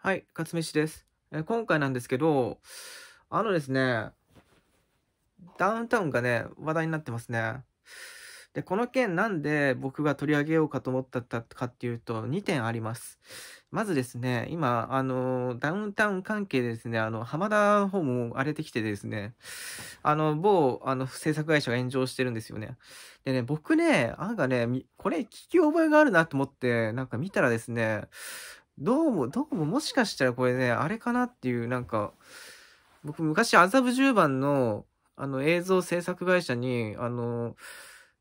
はい、勝つです、えー、今回なんですけど、あのですね、ダウンタウンがね、話題になってますね。で、この件なんで僕が取り上げようかと思ったかっていうと、2点あります。まずですね、今、あの、ダウンタウン関係でですね、あの、浜田の方も荒れてきてですね、あの、某、あの、制作会社が炎上してるんですよね。でね、僕ね、なんかね、これ聞き覚えがあるなと思って、なんか見たらですね、どうも、どうももしかしたらこれね、あれかなっていう、なんか、僕昔麻布十番の、あの映像制作会社に、あの、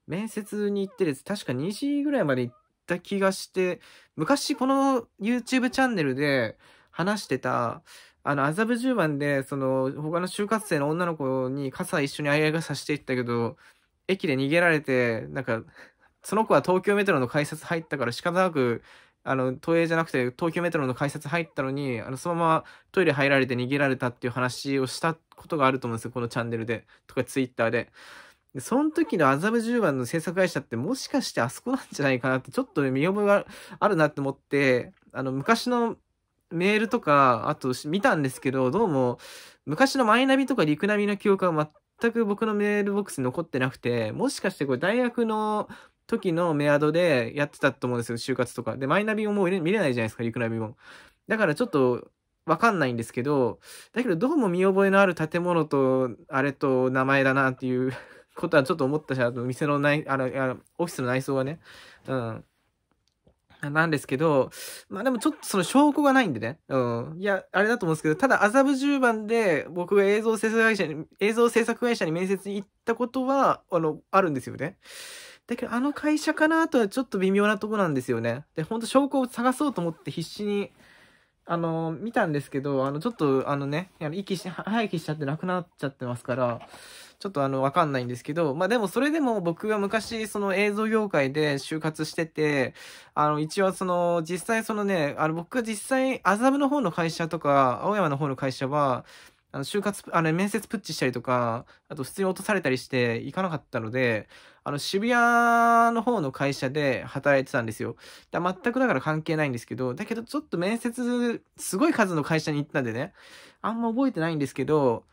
面接に行ってです。確か2時ぐらいまで行った気がして、昔この YouTube チャンネルで話してた、あの、麻布十番で、その、他の就活生の女の子に傘一緒にあやがさしていったけど、駅で逃げられて、なんか、その子は東京メトロの改札入ったから仕方なくあの、東映じゃなくて東京メトロの改札入ったのに、あの、そのままトイレ入られて逃げられたっていう話をしたことがあると思うんですよ、このチャンネルで。とか、ツイッターで。でその時の麻布十番の制作会社ってもしかしてあそこなんじゃないかなって、ちょっとね、見覚えがあるなって思って、あの、昔のメールとか、あと見たんですけど、どうも、昔のマイナビとかリクナビの記憶は全く僕のメールボックスに残ってなくて、もしかしてこれ大学の時のメアドでやってたと思うんですよ、就活とか。で、マイナビももう見れないじゃないですか、リクナビも。だからちょっと、わかんないんですけど、だけどどうも見覚えのある建物と、あれと名前だなっていう ことはちょっと思ったし、あの、店の内、あの、あのオフィスの内装はね、うん。なんですけど、まあでもちょっとその証拠がないんでね。うん。いや、あれだと思うんですけど、ただ麻布十番で僕が映像制作会社に、映像制作会社に面接に行ったことは、あの、あるんですよね。だけど、あの会社かなとはちょっと微妙なとこなんですよね。で、ほんと証拠を探そうと思って必死に、あの、見たんですけど、あの、ちょっと、あのね、あの息し、早起しちゃってなくなっちゃってますから、ちょっとあの、わかんないんですけど、まあでもそれでも僕が昔その映像業界で就活してて、あの、一応その、実際そのね、あの、僕が実際、麻布の方の会社とか、青山の方の会社は、あの、就活、あの、面接プッチしたりとか、あと普通に落とされたりして行かなかったので、あの、渋谷の方の会社で働いてたんですよ。だ全くだから関係ないんですけど、だけどちょっと面接、すごい数の会社に行ったんでね、あんま覚えてないんですけど、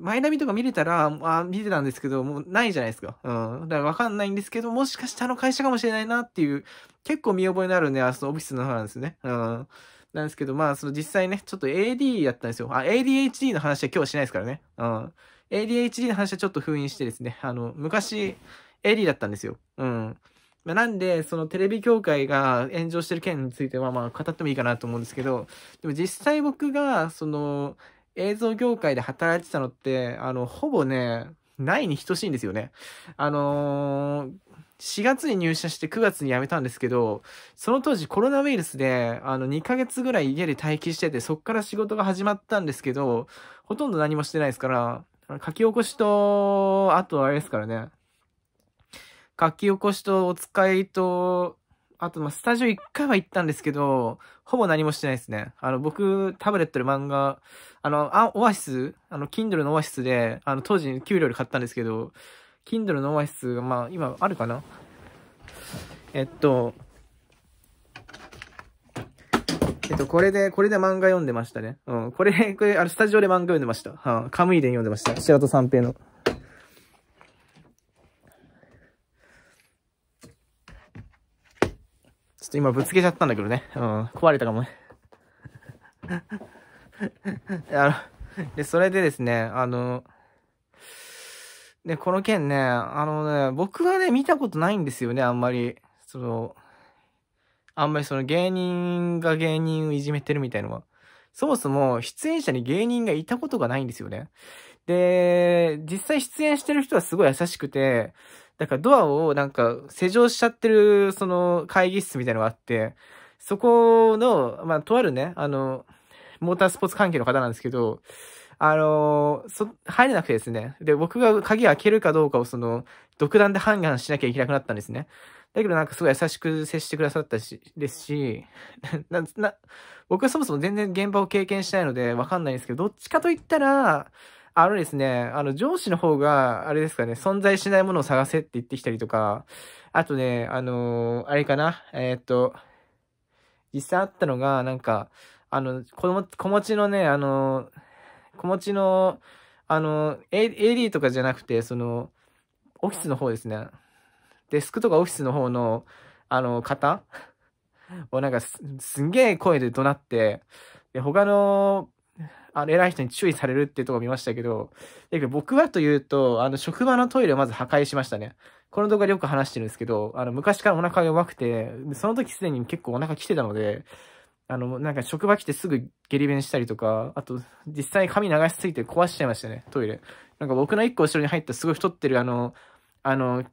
マイナビとか見れたら、あ見てたんですけど、もうないじゃないですか。うん。だからわかんないんですけど、もしかしたらの会社かもしれないなっていう、結構見覚えのあるね、あそのオフィスの方なんですね。うん。なんですけど、まあ、その実際ね、ちょっと AD やったんですよ。あ、ADHD の話は今日しないですからね。うん。ADHD の話はちょっと封印してですね、あの、昔、AD だったんですよ。うん。まあ、なんで、そのテレビ協会が炎上してる件については、まあ、語ってもいいかなと思うんですけど、でも実際僕が、その、映像業界で働いてたのって、あの、ほぼね、ないに等しいんですよね。あのー、4月に入社して9月に辞めたんですけど、その当時コロナウイルスで、あの、2ヶ月ぐらい家で待機してて、そっから仕事が始まったんですけど、ほとんど何もしてないですから、書き起こしと、あとあれですからね、書き起こしとお使いと、あと、ま、スタジオ1回は行ったんですけど、ほぼ何もしてないですね。あの、僕、タブレットで漫画、あの、あ、オアシスあの、Kindle のオアシスで、あの、当時給料で買ったんですけど、Kindle のオアシスが、まあ、今あるかなえっと、えっと、これで、これで漫画読んでましたね。うん。これ、これ、あの、スタジオで漫画読んでました。はあ、カムイン読んでました。白戸三平の。ちょっと今ぶつけちゃったんだけどね。うん。壊れたかもね。あの、で、それでですね、あの、で、この件ね、あのね、僕はね、見たことないんですよね、あんまり。その、あんまりその芸人が芸人をいじめてるみたいのは。そもそも出演者に芸人がいたことがないんですよね。で、実際出演してる人はすごい優しくて、だからドアをなんか施錠しちゃってるその会議室みたいのがあって、そこの、まあ、とあるね、あの、モータースポーツ関係の方なんですけど、あのー、入れなくてですね。で、僕が鍵開けるかどうかをその、独断で判断しなきゃいけなくなったんですね。だけどなんかすごい優しく接してくださったし、ですし、僕はそもそも全然現場を経験しないのでわかんないんですけど、どっちかと言ったら、あのですね、あの上司の方が、あれですかね、存在しないものを探せって言ってきたりとか、あとね、あのー、あれかな、えー、っと、実際あったのが、なんか、あの、子持ちのね、あのー子持ちの、あの、AD とかじゃなくて、その、オフィスの方ですね。デスクとかオフィスの方の、あの、方をなんかす、すんげえ声で怒鳴って、で、他の、あの、偉い人に注意されるっていうとこ見ましたけど、だけど僕はというと、あの、職場のトイレをまず破壊しましたね。この動画でよく話してるんですけど、あの、昔からお腹が弱くて、その時すでに結構お腹来てたので、あの、なんか職場来てすぐ下痢弁したりとか、あと、実際に髪流しすぎて壊しちゃいましたね、トイレ。なんか僕の一個後ろに入ったすごい太ってる、あの、あの、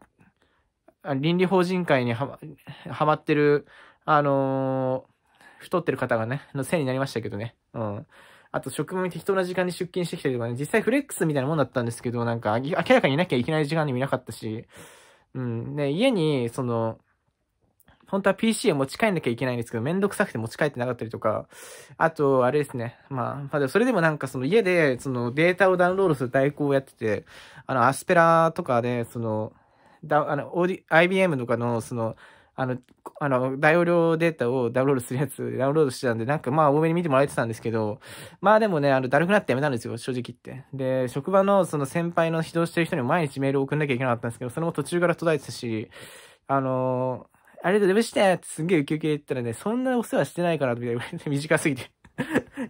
倫理法人会にはま、はまってる、あのー、太ってる方がね、のせいになりましたけどね。うん。あと、職務に適当な時間に出勤してきたりとかね、実際フレックスみたいなもんだったんですけど、なんか、明らかにいなきゃいけない時間に見なかったし、うん。で、家に、その、本当は PC を持ち帰んなきゃいけないんですけど、めんどくさくて持ち帰ってなかったりとか、あと、あれですね。まあ、まあ、それでもなんかその家で、そのデータをダウンロードする代行をやってて、あの、アスペラとかで、その、だあの、IBM とかの、その、あの、あの、大容量データをダウンロードするやつ、ダウンロードしてたんで、なんかまあ多めに見てもらえてたんですけど、まあでもね、あの、だるくなってやめたんですよ、正直言って。で、職場のその先輩の指導してる人にも毎日メールを送んなきゃいけなかったんですけど、それも途中から途絶えてたし、あのーありがとうございましたってすんげえウキウキ言ったらね、そんなお世話してないからみたいな、短すぎて。い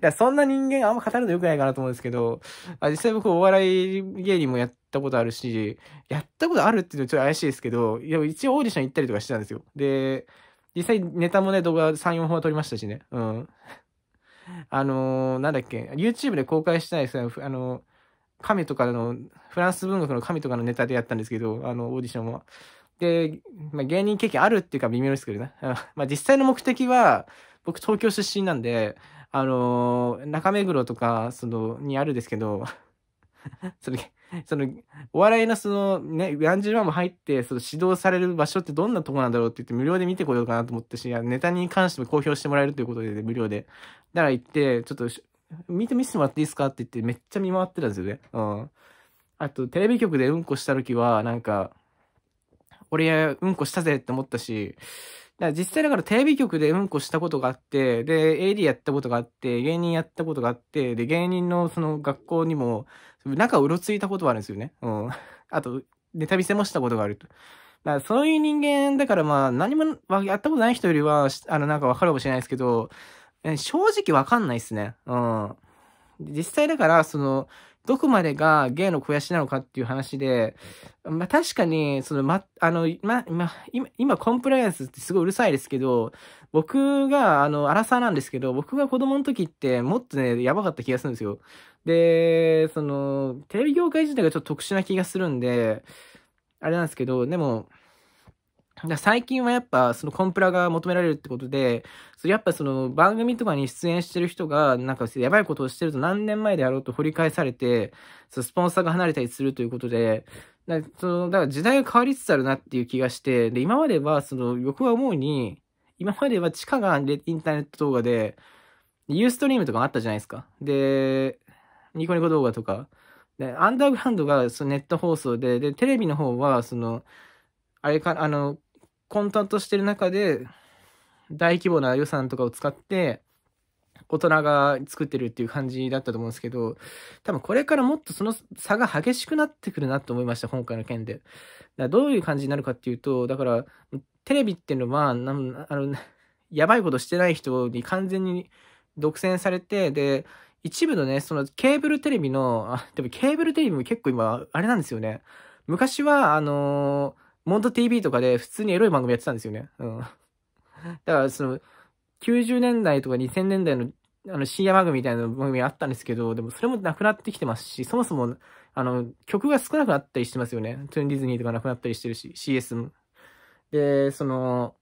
や、そんな人間あんま語るの良くないかなと思うんですけど、あ実際僕お笑い芸人もやったことあるし、やったことあるっていうのはちょっと怪しいですけど、でも一応オーディション行ったりとかしてたんですよ。で、実際ネタもね、動画3、4本は撮りましたしね。うん。あのー、なんだっけ、YouTube で公開してないですね。あのー、神とかの、フランス文学の神とかのネタでやったんですけど、あの、オーディションは。で、まあ、芸人経験あるっていうか微妙ですけどね。まあ実際の目的は、僕東京出身なんで、あのー、中目黒とか、その、にあるんですけど、その、その、お笑いのその、ね、何十万も入って、その指導される場所ってどんなとこなんだろうって言って無料で見てこようかなと思ったし、ネタに関しても公表してもらえるということで、ね、無料で。だから行って、ちょっと、見て見せてもらっていいですかって言ってめっちゃ見回ってたんですよね。うん。あと、テレビ局でうんこした時は、なんか、俺、うんこしたぜって思ったし、だから実際だからテレビ局でうんこしたことがあって、で、AD やったことがあって、芸人やったことがあって、で、芸人のその学校にも、中をうろついたことはあるんですよね。うん。あと、ネタ見せもしたことがあると。だからそういう人間だからまあ何もやったことない人よりは、あのなんかわかるかもしれないですけど、正直わかんないっすね。うん。実際だから、その、どこまでが芸の肥やしなのかっていう話で、まあ、確かに、その、ま、あの、ま、ま、今、今コンプライアンスってすごいうるさいですけど、僕が、あの、アラなんですけど、僕が子供の時ってもっとね、やばかった気がするんですよ。で、その、テレビ業界自体がちょっと特殊な気がするんで、あれなんですけど、でも、だ最近はやっぱそのコンプラが求められるってことで、それやっぱその番組とかに出演してる人がなんかやばいことをしてると何年前であろうと掘り返されて、そのスポンサーが離れたりするということで、だそのだから時代が変わりつつあるなっていう気がして、で、今まではその僕は思うに、今までは地下がインターネット動画で、ユーストリームとかあったじゃないですか。で、ニコニコ動画とか。で、アンダーグラウンドがそのネット放送で、で、テレビの方はその、あれか、あの、混沌としてる中で、大規模な予算とかを使って、大人が作ってるっていう感じだったと思うんですけど、多分これからもっとその差が激しくなってくるなと思いました、今回の件で。だからどういう感じになるかっていうと、だから、テレビっていうのは、あの、やばいことしてない人に完全に独占されて、で、一部のね、そのケーブルテレビの、あ、でもケーブルテレビも結構今、あれなんですよね。昔は、あのーモンド TV とかで普通にエロい番組やってたんですよね。うん。だからその、90年代とか2000年代のあの深夜番組みたいな番組あったんですけど、でもそれもなくなってきてますし、そもそも、あの、曲が少なくなったりしてますよね。トゥーンディズニーとかなくなったりしてるし、CS も。で、その、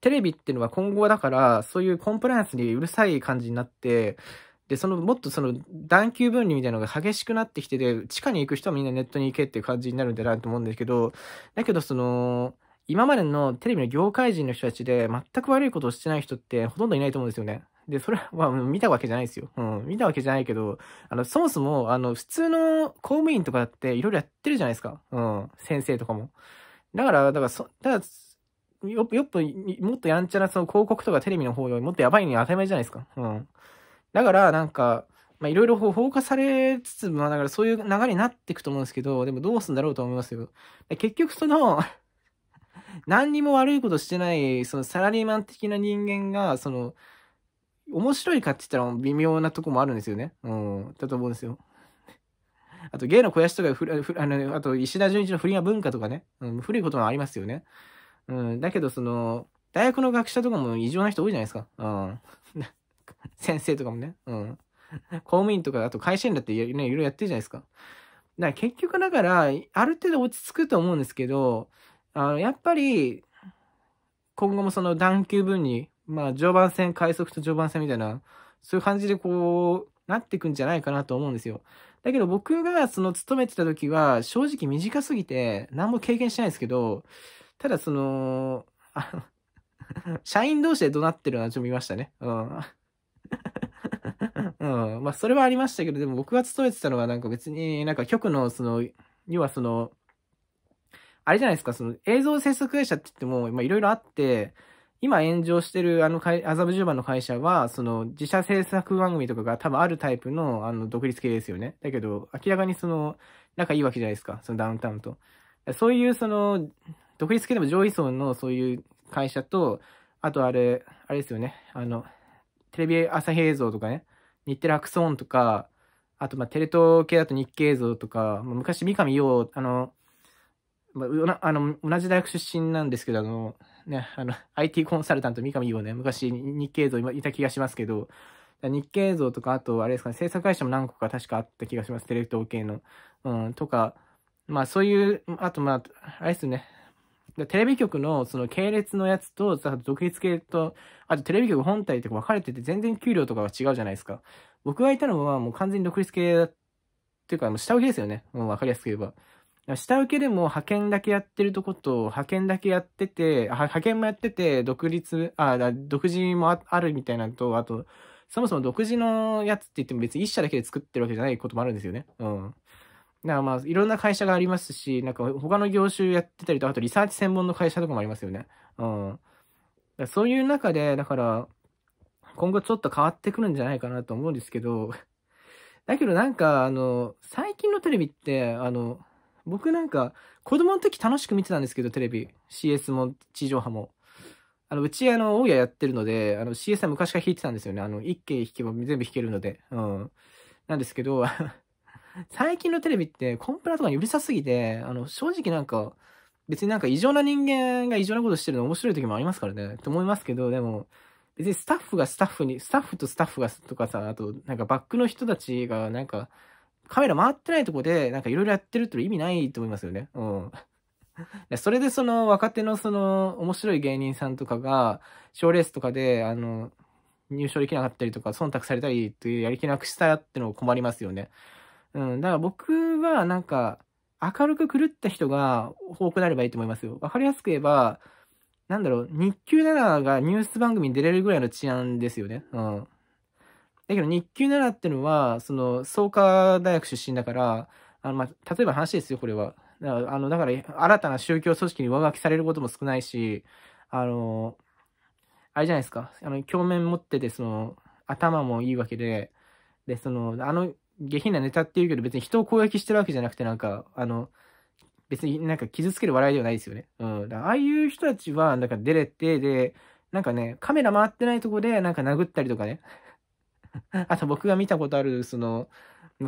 テレビっていうのは今後はだから、そういうコンプライアンスにうるさい感じになって、で、そのもっとその段級分離みたいなのが激しくなってきてて、地下に行く人はみんなネットに行けっていう感じになるんだなと思うんですけど、だけどその、今までのテレビの業界人の人たちで全く悪いことをしてない人ってほとんどいないと思うんですよね。で、それは、見たわけじゃないですよ。うん、見たわけじゃないけど、あの、そもそも、あの、普通の公務員とかだっていろいろやってるじゃないですか。うん、先生とかも。だから、だから、そ、だから、よ、よっと、もっとやんちゃな、その広告とかテレビの方よりもっとやばいの当たり前じゃないですか。うん。だから、なんか、まあ、いろいろ放火されつつ、まだからそういう流れになっていくと思うんですけど、でもどうすんだろうと思いますよ。結局その 何にも悪いことしてない、そのサラリーマン的な人間が、その、面白いかって言ったら微妙なとこもあるんですよね。うん、だと思うんですよ。あと、芸の肥やしとかふふあの、あと、石田純一の不倫は文化とかね、うん、古いこともありますよね。うん、だけど、その、大学の学者とかも異常な人多いじゃないですか。うん。先生とかもね。うん。公務員とか、あと会社員だってね、いろいろやってるじゃないですか。だから結局だから、ある程度落ち着くと思うんですけど、あの、やっぱり、今後もその段級分に、まあ、常磐線、快速と常磐線みたいな、そういう感じでこう、なっていくんじゃないかなと思うんですよ。だけど僕がその勤めてた時は、正直短すぎて、何も経験してないですけど、ただその、あの社員同士で怒鳴ってるのはちょっと見ましたね。うん。うん。まあ、それはありましたけど、でも僕が勤めてたのはなんか別に、なんか局のその、要はその、あれじゃないですか、その映像制作会社って言っても、まあいろいろあって、今炎上してるあの会、麻布十番の会社は、その自社制作番組とかが多分あるタイプの、あの、独立系ですよね。だけど、明らかにその、仲いいわけじゃないですか、そのダウンタウンと。そういうその、独立系でも上位層のそういう会社と、あとあれ、あれですよね、あの、テレビ朝日映像とかね、日テレーンとか、あと、まあ、テレ東系だと日経像とか、昔、三上洋、あの、まあ、あの、同じ大学出身なんですけど、あの、ね、あの、IT コンサルタント三上洋ね、昔、日経像いた気がしますけど、日経像とか、あと、あれですかね、制作会社も何個か確かあった気がします。テレ東系の。うん、とか、まあそういう、あとまあ、あれですね、テレビ局のその系列のやつと、独立系と、あとテレビ局本体とか分かれてて全然給料とかが違うじゃないですか。僕がいたのはもう完全に独立系っていうか、もう下請けですよね。もう分かりやすく言えば。下請けでも派遣だけやってるとこと、派遣だけやってて、派遣もやってて、独立、あ、独自もあるみたいなのと、あと、そもそも独自のやつって言っても別に一社だけで作ってるわけじゃないこともあるんですよね。うん。だかまあ、いろんな会社がありますし、なんか他の業種やってたりと、あとリサーチ専門の会社とかもありますよね。うん。だそういう中で、だから、今後ちょっと変わってくるんじゃないかなと思うんですけど、だけどなんか、あの、最近のテレビって、あの、僕なんか、子供の時楽しく見てたんですけど、テレビ。CS も地上波も。あの、うち、あの、大家やってるので、あの、CS は昔から弾いてたんですよね。あの、一軒弾けば全部弾けるので。うん。なんですけど、最近のテレビってコンプラとかにうるさすぎて、あの、正直なんか、別になんか異常な人間が異常なことしてるの面白い時もありますからね、と思いますけど、でも、別にスタッフがスタッフに、スタッフとスタッフがとかさ、あと、なんかバックの人たちが、なんか、カメラ回ってないとこで、なんかいろいろやってるって意味ないと思いますよね。うん。それでその若手のその面白い芸人さんとかが、賞レースとかで、あの、入賞できなかったりとか、忖度されたりというやり気なくしたっての困りますよね。うん。だから僕はなんか、明るく狂った人が多くなればいいと思いますよ。わかりやすく言えば、なんだろう、日給7がニュース番組に出れるぐらいの治安ですよね。うん。だけど日給7ってのは、その、創価大学出身だから、あの、まあ、例えば話ですよ、これは。だから、あの、だから、新たな宗教組織に上書きされることも少ないし、あの、あれじゃないですか、あの、鏡面持ってて、その、頭もいいわけで、で、その、あの、下品なネタっていうけど別に人を攻撃してるわけじゃなくてなんか、あの、別になんか傷つける笑いではないですよね。うん。ああいう人たちは、なんか出れて、で、なんかね、カメラ回ってないとこでなんか殴ったりとかね。あと僕が見たことある、その、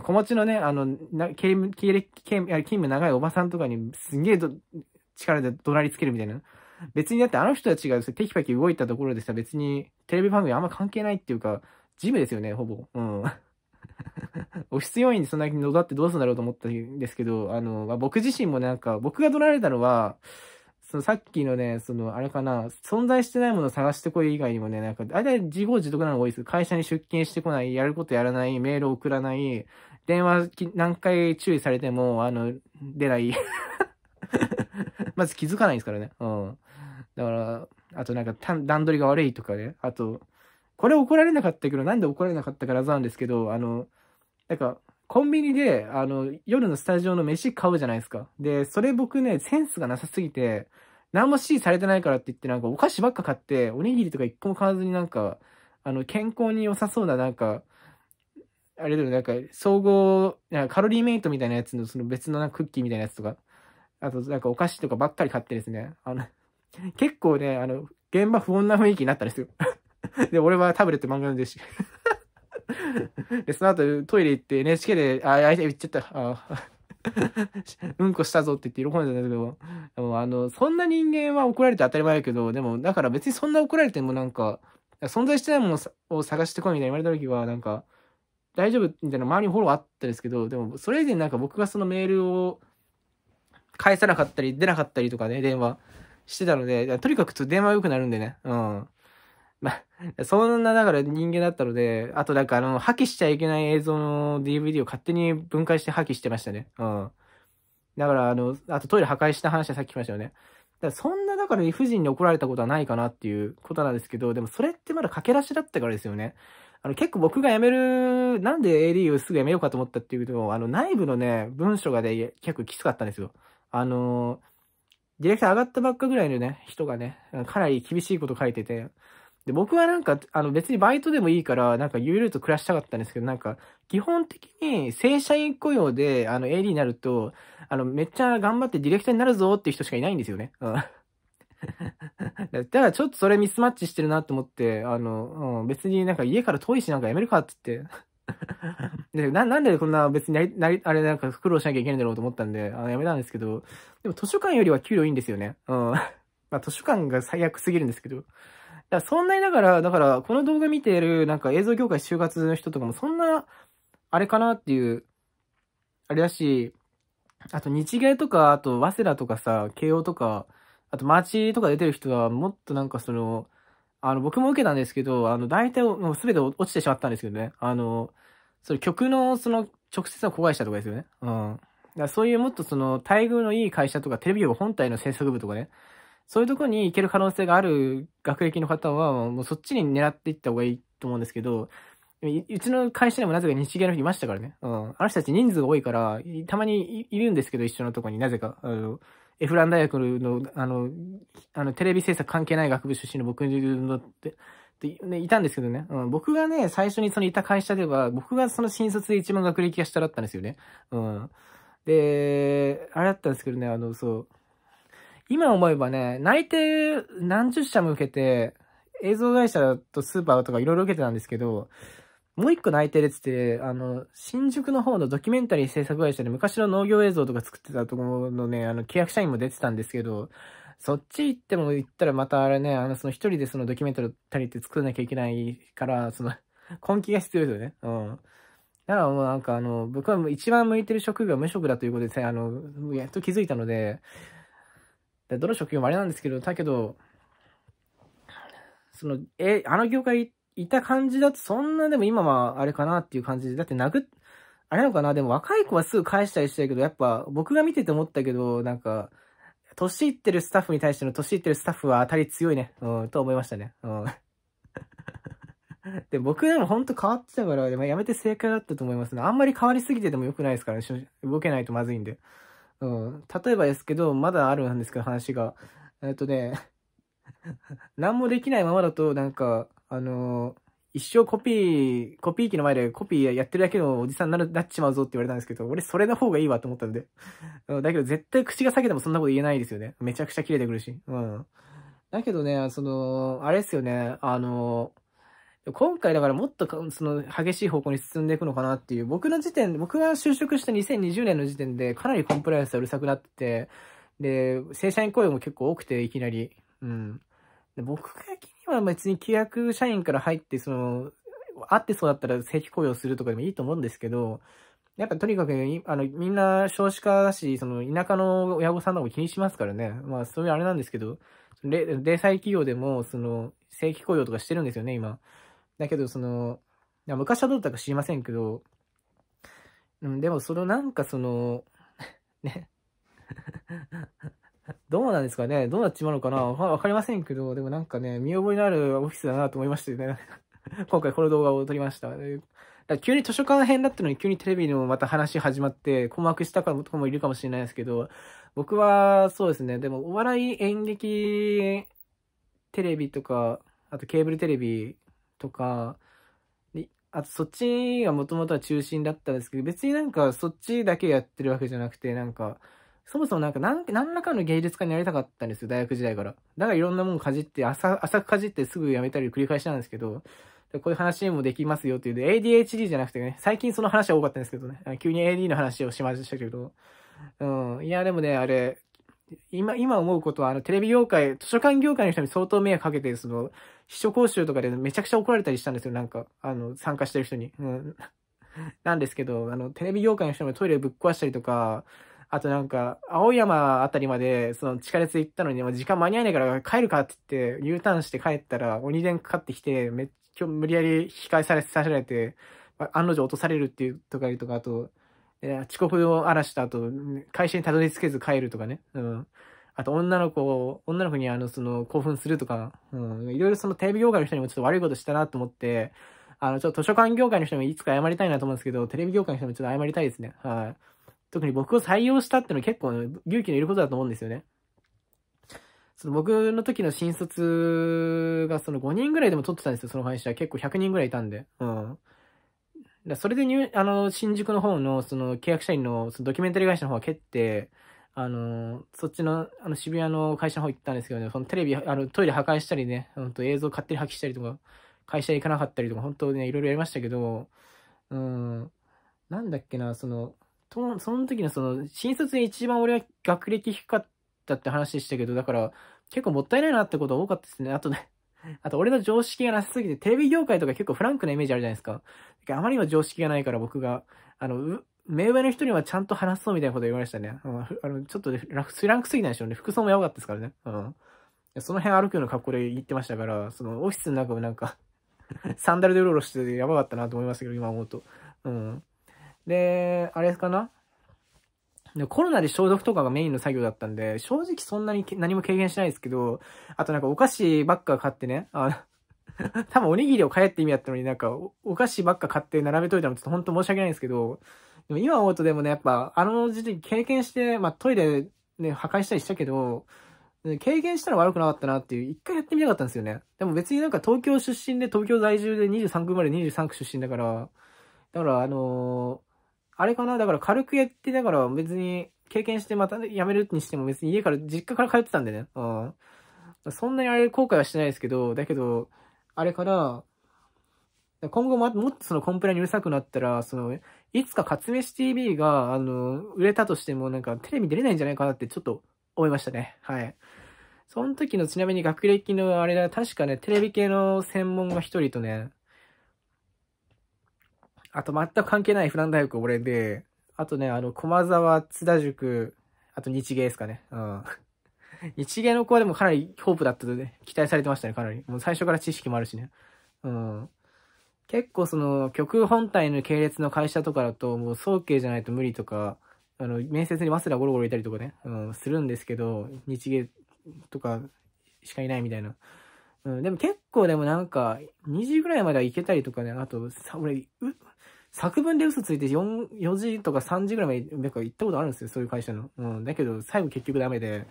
小持ちのね、あの、な務、経歴、勤務長いおばさんとかにすげえ力で怒鳴りつけるみたいな。別にだってあの人たちがテキパキ動いたところでさ、別にテレビ番組あんま関係ないっていうか、ジムですよね、ほぼ。うん。オフィス要員にそんなに野田ってどうすんだろうと思ったんですけど、あの、まあ、僕自身もなんか、僕が取られたのは、そのさっきのね、その、あれかな、存在してないものを探してこい以外にもね、なんか、あれ自業自得なのが多いです。会社に出勤してこない、やることやらない、メール送らない、電話何回注意されても、あの、出ない。まず気づかないですからね。うん。だから、あとなんか段取りが悪いとかね。あと、これ怒られなかったけど、なんで怒られなかったからなんですけど、あの、なんか、コンビニで、あの、夜のスタジオの飯買うじゃないですか。で、それ僕ね、センスがなさすぎて、何も指示されてないからって言って、なんかお菓子ばっか買って、おにぎりとか一個も買わずになんか、あの、健康に良さそうな、なんか、あれだよ、なんか、総合、なんかカロリーメイトみたいなやつの、その別のクッキーみたいなやつとか、あと、なんかお菓子とかばっかり買ってですね、あの、結構ね、あの、現場不穏な雰囲気になったんですよ で、俺はタブレット漫画読んでるし。で、その後トイレ行って NHK で、あ、あ、言っちゃった。あ うんこしたぞって言って喜んでたんだけど、でもあの、そんな人間は怒られて当たり前やけど、でも、だから別にそんな怒られてもなんか、存在してないものを探してこいみたいに言われた時は、なんか、大丈夫みたいな周りにフォローあったですけど、でも、それ以前なんか僕がそのメールを返さなかったり、出なかったりとかね、電話してたので、とにかく電話良くなるんでね、うん。まあ、そんな、だから人間だったので、あとなんかあの、破棄しちゃいけない映像の DVD を勝手に分解して破棄してましたね。うん。だからあの、あとトイレ破壊した話はさっき来ましたよね。だからそんな、だから理不尽に怒られたことはないかなっていうことなんですけど、でもそれってまだ駆け出しだったからですよね。あの、結構僕が辞める、なんで AD をすぐ辞めようかと思ったっていうと、あの、内部のね、文書がね、結構きつかったんですよ。あの、ディレクター上がったばっかぐらいのね、人がね、かなり厳しいこと書いてて、で、僕はなんか、あの別にバイトでもいいから、なんかゆると暮らしたかったんですけど、なんか、基本的に正社員雇用で、あの AD になると、あの、めっちゃ頑張ってディレクターになるぞっていう人しかいないんですよね。うん。だからちょっとそれミスマッチしてるなと思って、あの、うん、別になんか家から遠いしなんかやめるかって言って でななんでこんな別になりあれなんか苦労しなきゃいけないんだろうと思ったんで、あのやめたんですけど、でも図書館よりは給料いいんですよね。うん。まあ図書館が最悪すぎるんですけど。や、そんなにだから、だから、この動画見てる、なんか映像業界就活の人とかも、そんな、あれかなっていう、あれだし、あと日芸とか、あと早稲田とかさ、慶応とか、あと町とか出てる人は、もっとなんかその、あの、僕も受けたんですけど、あの、大体、もう全て落ちてしまったんですけどね。あの、それ曲の、その、直接の子会社とかですよね。うん。だそういうもっとその、待遇のいい会社とか、テレビ局本体の制作部とかね。そういうとこに行ける可能性がある学歴の方は、もうそっちに狙っていった方がいいと思うんですけど、うちの会社でもなぜか日芸の人いましたからね。うん。あの人たち人数多いから、たまにいるんですけど、一緒のとこになぜか。あの、エフラン大学の、あの、あの、テレビ制作関係ない学部出身の僕のって、ね、いたんですけどね、うん。僕がね、最初にそのいた会社では、僕がその新卒で一番学歴が下だったんですよね。うん。で、あれだったんですけどね、あの、そう。今思えばね、内定何十社も受けて、映像会社とスーパーとかいろいろ受けてたんですけど、もう一個内定でつって、あの、新宿の方のドキュメンタリー制作会社で昔の農業映像とか作ってたところのね、あの、契約社員も出てたんですけど、そっち行っても行ったらまたあれね、あの、その一人でそのドキュメンタリーって作らなきゃいけないから、その、根気が必要ですよね。うん。だからもうなんかあの、僕は一番向いてる職業は無職だということで、あの、やっと気づいたので、でどの職業もあれなんですけど、だけど、その、え、あの業界いた感じだと、そんなでも今はあれかなっていう感じで、だって殴っ、あれなのかなでも若い子はすぐ返したりしたいけど、やっぱ僕が見てて思ったけど、なんか、年いってるスタッフに対しての年いってるスタッフは当たり強いね。うん、と思いましたね。うん。で、僕でもほんと変わってたから、でもやめて正解だったと思いますね。あんまり変わりすぎてても良くないですからね。動けないとまずいんで。うん。例えばですけど、まだあるんですけど、話が。えっとね、何もできないままだと、なんか、あの一生コピー、コピー機の前でコピーやってるだけのおじさんにななっちまうぞって言われたんですけど、俺それの方がいいわと思ったんで。だけど絶対口が裂けてもそんなこと言えないですよね。めちゃくちゃ切れてくるし。うん。だけどね、その、あれですよね、あのー、今回だからもっとその激しい方向に進んでいくのかなっていう、僕の時点、僕が就職した2020年の時点でかなりコンプライアンスがうるさくなってて、で、正社員雇用も結構多くて、いきなり。うん。僕が気には別に契約社員から入って、その、会ってそうだったら正規雇用するとかでもいいと思うんですけど、やっぱとにかく、あの、みんな少子化だし、その、田舎の親御さんの方が気にしますからね。まあ、そういうあれなんですけど、零細企業でも、その、正規雇用とかしてるんですよね、今。だけど、その、昔はどうだったか知りませんけど、うん、でもそのなんかその、ね どうなんですかねどうなっちまうのかなわかりませんけど、でもなんかね、見覚えのあるオフィスだなと思いましてね 今回この動画を撮りました。だ急に図書館編だったのに急にテレビのまた話始まって困惑したかもいるかもしれないですけど、僕はそうですね、でもお笑い演劇テレビとか、あとケーブルテレビとか、あとそっちがもともとは中心だったんですけど、別になんかそっちだけやってるわけじゃなくて、なんか、そもそもなんか何何らかの芸術家になりたかったんですよ、大学時代から。だからいろんなものかじって、浅浅くかじってすぐやめたり繰り返したんですけど、こういう話もできますよっていうで、ADHD じゃなくてね、最近その話は多かったんですけどね、急に AD の話をしましたけど、うん、いやでもね、あれ、今、今思うことは、あの、テレビ業界、図書館業界の人に相当迷惑かけて、その、秘書講習とかでめちゃくちゃ怒られたりしたんですよ、なんか、あの、参加してる人に。うん。なんですけど、あの、テレビ業界の人もトイレぶっ壊したりとか、あとなんか、青山あたりまで、その地下鉄行ったのに、もう時間間に合わないから帰るかって言って、U ターンして帰ったら、鬼電かかってきて、めっちゃ無理やり引き返されさせられて、案の定落とされるっていうとかいうとか、あと、遅刻を荒らした後、会社にたどり着けず帰るとかね。うん。あと、女の子、女の子にあの、その、興奮するとか、うん。いろいろそのテレビ業界の人にもちょっと悪いことしたなと思って、あの、ちょっと図書館業界の人もいつか謝りたいなと思うんですけど、テレビ業界の人もちょっと謝りたいですね。はい。特に僕を採用したってのは結構、勇気のいることだと思うんですよね。その僕の時の新卒がその5人ぐらいでも取ってたんですよ、その会社。結構100人ぐらいいたんで。うん。だそれで入、あの、新宿の方の、その、契約社員の、そのドキュメンタリー会社の方は蹴って、あの、そっちの、あの、渋谷の会社の方行ったんですけどね、そのテレビ、あの、トイレ破壊したりね、ほんと映像勝手に破棄したりとか、会社行かなかったりとか、本当ね、いろいろやりましたけど、うん、なんだっけな、その、とその時のその、新卒で一番俺は学歴低かったって話でしたけど、だから、結構もったいないなってことが多かったですね。あとね、あと俺の常識がなさすぎて、テレビ業界とか結構フランクなイメージあるじゃないですか。かあまりの常識がないから僕が、あの、目上の人にはちゃんと話そうみたいなこと言われましたね。うん、あのちょっとフランクすぎないでしょうね。服装もやばかったですからね。うん。その辺歩くような格好で行ってましたから、そのオフィスの中もなんか サンダルでうろうろしててやばかったなと思いましたけど、今思うと。うん。で、あれかなでコロナで消毒とかがメインの作業だったんで、正直そんなに何も経験しないですけど、あとなんかお菓子ばっか買ってね、あ 多分おにぎりを買えって意味だったのになんかお菓子ばっか買って並べといたのちょっと本当申し訳ないんですけど、でも今思うとでもね、やっぱあの時期経験して、まあトイレね、破壊したりしたけど、経験したら悪くなかったなっていう、一回やってみたかったんですよね。でも別になんか東京出身で東京在住で23区生まれ23区出身だから、だからあのーあれかなだから軽くやって、だから別に経験してまた、辞めるにしても別に家から、実家から通ってたんでね。うん。そんなにあれ後悔はしてないですけど、だけど、あれから、今後ももっとそのコンプラにうるさくなったら、その、いつか勝シ TV が、あの、売れたとしてもなんかテレビ出れないんじゃないかなってちょっと思いましたね。はい。その時のちなみに学歴のあれだ、確かね、テレビ系の専門が一人とね、あと全く関係ないフラン大学俺で、あとね、あの、駒沢、津田塾、あと日芸ですかね。うん。日芸の子はでもかなりホープだったとね、期待されてましたね、かなり。もう最初から知識もあるしね。うん。結構その、曲本体の系列の会社とかだと、もう早慶じゃないと無理とか、あの、面接にマスラゴロゴロいたりとかね、うん、するんですけど、日芸とかしかいないみたいな。うん、でも結構でもなんか、2時ぐらいまでは行けたりとかね、あと、さ、俺、う、作文で嘘ついて 4, 4時とか3時ぐらいまで行ったことあるんですよ、そういう会社の。うん。だけど、最後結局ダメで。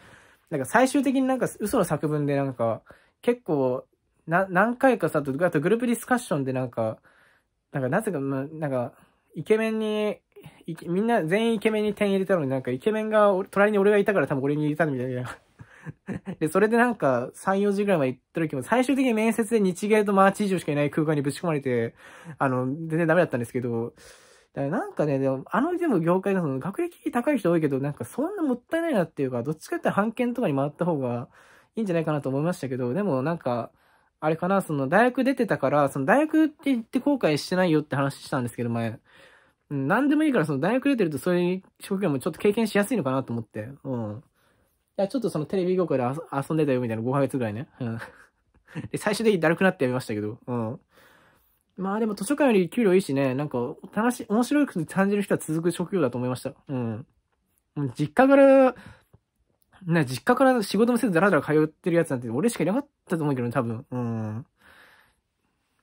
なんか最終的になんか嘘の作文でなんか、結構、な、何回かさ、と、あとグループディスカッションでなんか、なんかなぜか、ま、なんか、イケメンに、みんな全員イケメンに点入れたのになんかイケメンが隣に俺がいたから多分俺に入れたみたいな で、それでなんか、3、4時ぐらいまで行った時も、最終的に面接で日芸とマーチ以上しかいない空間にぶち込まれて、あの、全然ダメだったんですけど、だからなんかね、でも、あの、でも業界のその、学歴高い人多いけど、なんかそんなもったいないなっていうか、どっちかって判件とかに回った方がいいんじゃないかなと思いましたけど、でもなんか、あれかな、その、大学出てたから、その、大学って言って後悔してないよって話したんですけど、前。うん、何でもいいから、その、大学出てるとそういう職業もちょっと経験しやすいのかなと思って、うん。や、ちょっとそのテレビ業界で遊んでたよみたいな5ヶ月ぐらいね。うん。で、最終的にだるくなってやめましたけど、うん。まあでも図書館より給料いいしね、なんか、楽し、面白いく感じる人は続く職業だと思いました。うん。実家から、ね、実家から仕事もせずだらだら通ってるやつなんて俺しかいなかったと思うけどね、多分。うん。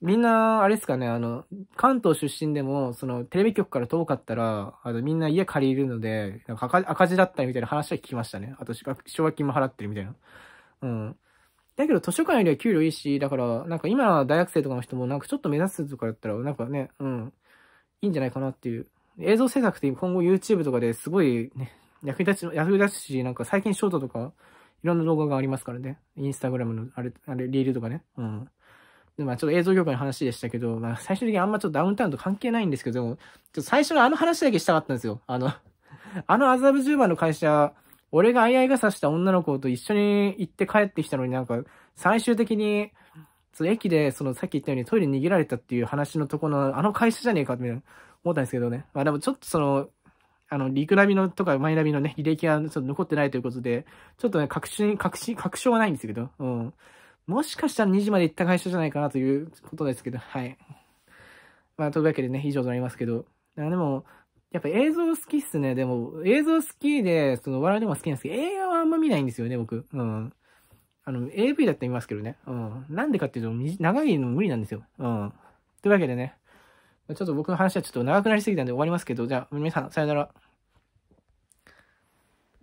みんな、あれですかね、あの、関東出身でも、その、テレビ局から遠かったら、あの、みんな家借りるので、なんか赤字だったりみたいな話は聞きましたね。あと、奨学金も払ってるみたいな。うん。だけど、図書館よりは給料いいし、だから、なんか今、大学生とかの人も、なんかちょっと目指すとかだったら、なんかね、うん、いいんじゃないかなっていう。映像制作って今後 YouTube とかですごい、ね、役に立ち、役に立つし、なんか最近ショートとか、いろんな動画がありますからね。インスタグラムの、あれ、あれ、リールとかね。うん。まあちょっと映像業界の話でしたけど、まあ最終的にあんまちょっとダウンタウンと関係ないんですけども、ちょっと最初のあの話だけしたかったんですよ。あの あの麻布10番の会社、俺があいあい傘した女の子と一緒に行って帰ってきたのになんか、最終的に、その駅で、そのさっき言ったようにトイレ逃げられたっていう話のとこの、あの会社じゃねえかって思ったんですけどね。まあでもちょっとその、あの、リクナビのとかマイナビのね、履歴がちょっと残ってないということで、ちょっとね、確信、確信、確証はないんですけど、うん。もしかしたら2時まで行った会社じゃないかなということですけど、はい。まあ、というわけでね、以上となりますけど。でも、やっぱ映像好きっすね。でも、映像好きで、その、笑いでも好きなんですけど、映画はあんま見ないんですよね、僕。うん。あの、AV だって見ますけどね。うん。なんでかっていうと、長いの無理なんですよ。うん。というわけでね、ちょっと僕の話はちょっと長くなりすぎたんで終わりますけど、じゃあ、皆さん、さよなら。